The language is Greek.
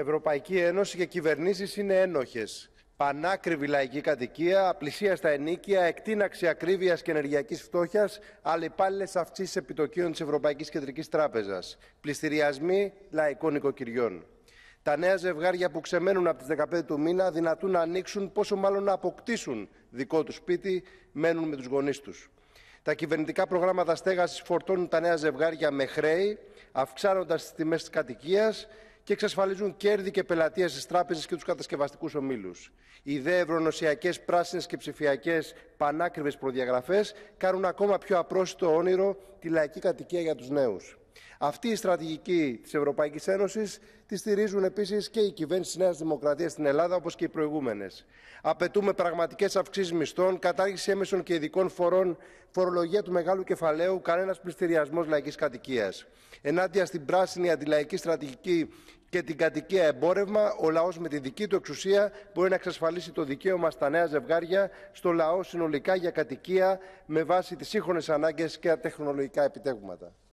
Ευρωπαϊκή Ένωση και κυβερνήσεις είναι ένοχες. Πανάκριβη λαϊκή κατοικία, στα ενίκια, εκτείναξη ακρίβειας και ενεργειακής φτώχειας, αλλεπάλληλε αυξήσεις επιτοκίων της Ευρωπαϊκής Κεντρικής Τράπεζας, πληστηριασμοί λαϊκών οικοκυριών. Τα νέα ζευγάρια που ξεμένουν από τις 15 του μήνα δυνατούν να ανοίξουν, πόσο μάλλον να αποκτήσουν δικό τους σπίτι, μένουν με τους γονείς τους. Τα κυβερνητικά προγράμματα στέγασης φορτώνουν τα νέα ζευγάρια με χρέη, αυξάνοντας τις τιμές της κατοικίας και εξασφαλίζουν κέρδη και πελατεία στις τράπεζες και τους κατασκευαστικούς ομίλους. Οι δε ευρωνοσιακές, πράσινες και ψηφιακές πανάκριβες προδιαγραφές κάνουν ακόμα πιο απρόσιτο όνειρο τη λαϊκή κατοικία για τους νέους. Αυτή η στρατηγική της Ευρωπαϊκής Ένωσης τη στηρίζουν επίσης και οι κυβέρνηση της Νέας Δημοκρατίας στην Ελλάδα όπως και οι προηγούμενες. Απαιτούμε πραγματικές αυξήσεις μισθών, κατάργηση έμεσων και ειδικών φορών, φορολογία του μεγάλου κεφαλαίου, κανένας πληστηριασμός λαϊκής κατοικίας. Ενάντια στην πράσινη αντιλαϊκή στρατηγική και την κατοικία εμπόρευμα, ο λαός με τη δική του εξουσία μπορεί να εξασφαλίσει το δικαίωμα στα νέα ζευγάρια, στο λαό συνολικά για κατοικία με βάση τις σύγχρονες ανάγκες και τεχνολογικά επιτεύγματα.